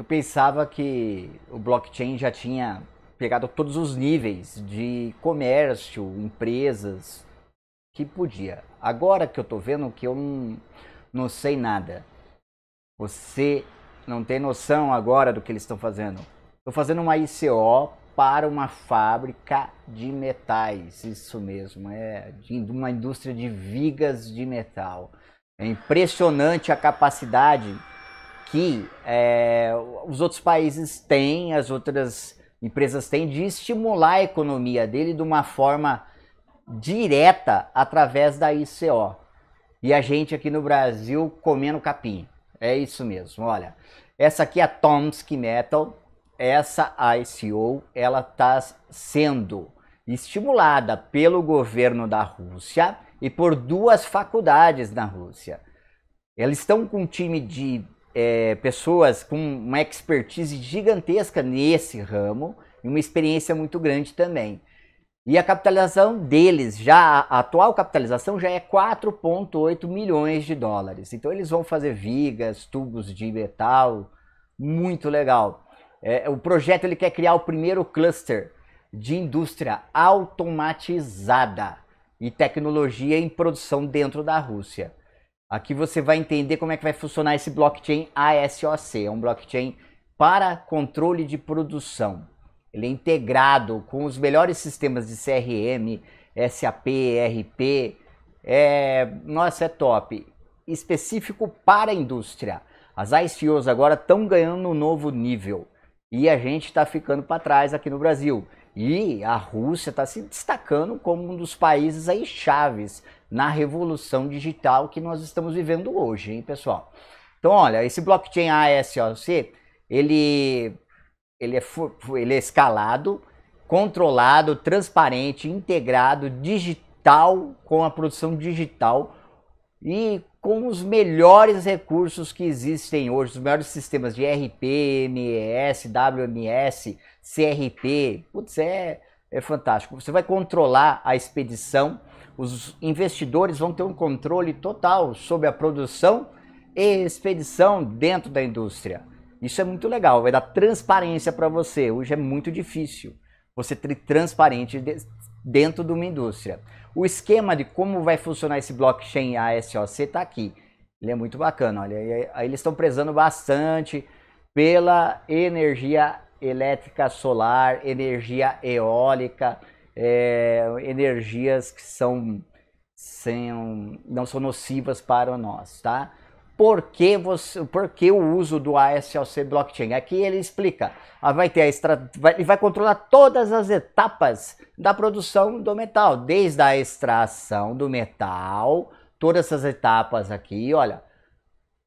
Eu pensava que o blockchain já tinha pegado todos os níveis de comércio, empresas, que podia. Agora que eu tô vendo que eu não, não sei nada. Você não tem noção agora do que eles estão fazendo. Estou fazendo uma ICO para uma fábrica de metais, isso mesmo, é de uma indústria de vigas de metal. É impressionante a capacidade que é, os outros países têm, as outras empresas têm, de estimular a economia dele de uma forma direta através da ICO. E a gente aqui no Brasil comendo capim. É isso mesmo, olha. Essa aqui é a Tomsk Metal, essa ICO, ela está sendo estimulada pelo governo da Rússia e por duas faculdades na Rússia. Eles estão com um time de é, pessoas com uma expertise gigantesca nesse ramo e uma experiência muito grande também. E a capitalização deles, já a atual capitalização já é 4.8 milhões de dólares. Então eles vão fazer vigas, tubos de metal, muito legal. É, o projeto ele quer criar o primeiro cluster de indústria automatizada e tecnologia em produção dentro da Rússia. Aqui você vai entender como é que vai funcionar esse blockchain ASOC. É um blockchain para controle de produção. Ele é integrado com os melhores sistemas de CRM, SAP, ERP. É, nossa, é top. Específico para a indústria. As ICOs agora estão ganhando um novo nível. E a gente está ficando para trás aqui no Brasil. E a Rússia está se destacando como um dos países aí chaves na revolução digital que nós estamos vivendo hoje, hein, pessoal? Então, olha, esse blockchain ASOC, ele, ele, é, ele é escalado, controlado, transparente, integrado, digital, com a produção digital e com os melhores recursos que existem hoje, os melhores sistemas de RP, MS, WMS, CRP, putz, é, é fantástico. Você vai controlar a expedição, os investidores vão ter um controle total sobre a produção e expedição dentro da indústria. Isso é muito legal, vai dar transparência para você. Hoje é muito difícil você ter transparente dentro de uma indústria. O esquema de como vai funcionar esse blockchain ASOC está aqui. Ele é muito bacana, olha. Eles estão prezando bastante pela energia elétrica solar, energia eólica, é, energias que são, sem não são nocivas para nós, tá? Por que, você, por que o uso do ASLC Blockchain? Aqui ele explica, ah, vai ter a extra, vai, ele vai controlar todas as etapas da produção do metal, desde a extração do metal, todas essas etapas aqui, olha,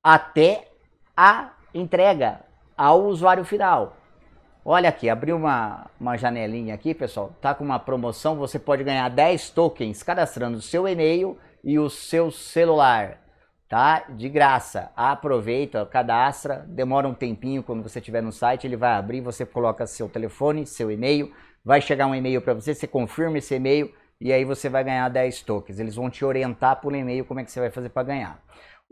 até a entrega ao usuário final. Olha aqui, abri uma, uma janelinha aqui, pessoal. Tá com uma promoção, você pode ganhar 10 tokens cadastrando o seu e-mail e o seu celular, tá? De graça. Aproveita, cadastra, demora um tempinho quando você estiver no site, ele vai abrir, você coloca seu telefone, seu e-mail, vai chegar um e-mail para você, você confirma esse e-mail e aí você vai ganhar 10 tokens. Eles vão te orientar por e-mail como é que você vai fazer para ganhar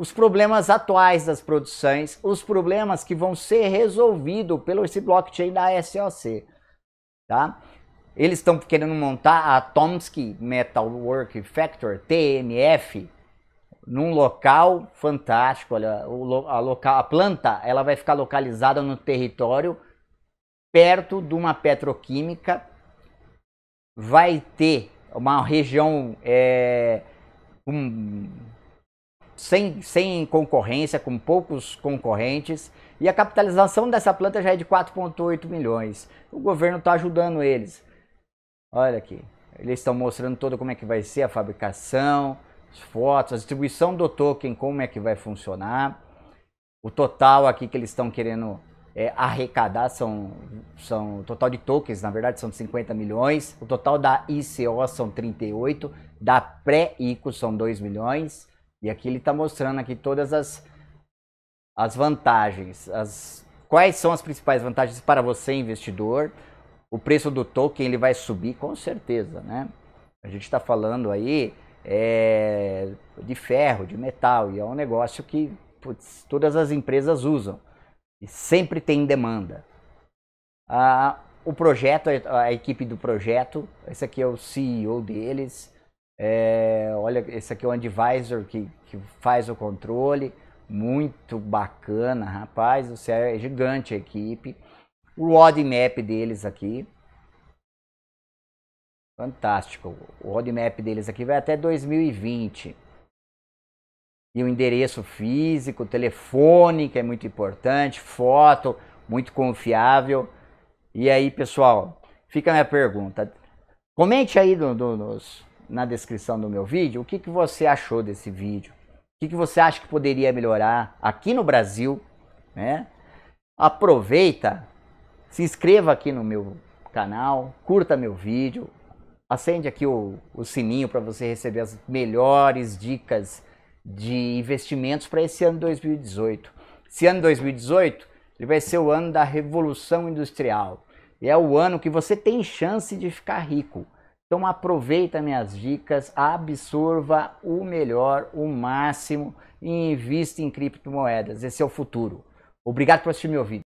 os problemas atuais das produções, os problemas que vão ser resolvidos pelo esse blockchain da SOC, tá? Eles estão querendo montar a Tomsky Metalwork Factor, TMF, num local fantástico, olha, a, local, a planta ela vai ficar localizada no território perto de uma petroquímica, vai ter uma região é, um, sem, sem concorrência, com poucos concorrentes, e a capitalização dessa planta já é de 4,8 milhões. O governo está ajudando eles. Olha aqui, eles estão mostrando toda como é que vai ser a fabricação, as fotos, a distribuição do token, como é que vai funcionar. O total aqui que eles estão querendo é, arrecadar são, são o total de tokens, na verdade, são 50 milhões. O total da ICO são 38, da pré-ICO são 2 milhões. E aqui ele está mostrando aqui todas as, as vantagens, as, quais são as principais vantagens para você investidor. O preço do token ele vai subir com certeza, né? A gente está falando aí é, de ferro, de metal e é um negócio que putz, todas as empresas usam e sempre tem demanda. Ah, o projeto, a, a equipe do projeto, esse aqui é o CEO deles, é, olha, esse aqui é um advisor que, que faz o controle, muito bacana, rapaz, você é gigante a equipe. O roadmap deles aqui, fantástico. O roadmap deles aqui vai até 2020. E o endereço físico, telefone, que é muito importante, foto, muito confiável. E aí, pessoal, fica a minha pergunta. Comente aí no, no, nos, na descrição do meu vídeo o que, que você achou desse vídeo. O que, que você acha que poderia melhorar aqui no Brasil, né? Aproveita, se inscreva aqui no meu canal, curta meu vídeo, acende aqui o, o sininho para você receber as melhores dicas de investimentos para esse ano 2018. Esse ano 2018 ele vai ser o ano da revolução industrial. E é o ano que você tem chance de ficar rico. Então aproveita minhas dicas, absorva o melhor, o máximo e invista em criptomoedas. Esse é o futuro. Obrigado por assistir meu vídeo.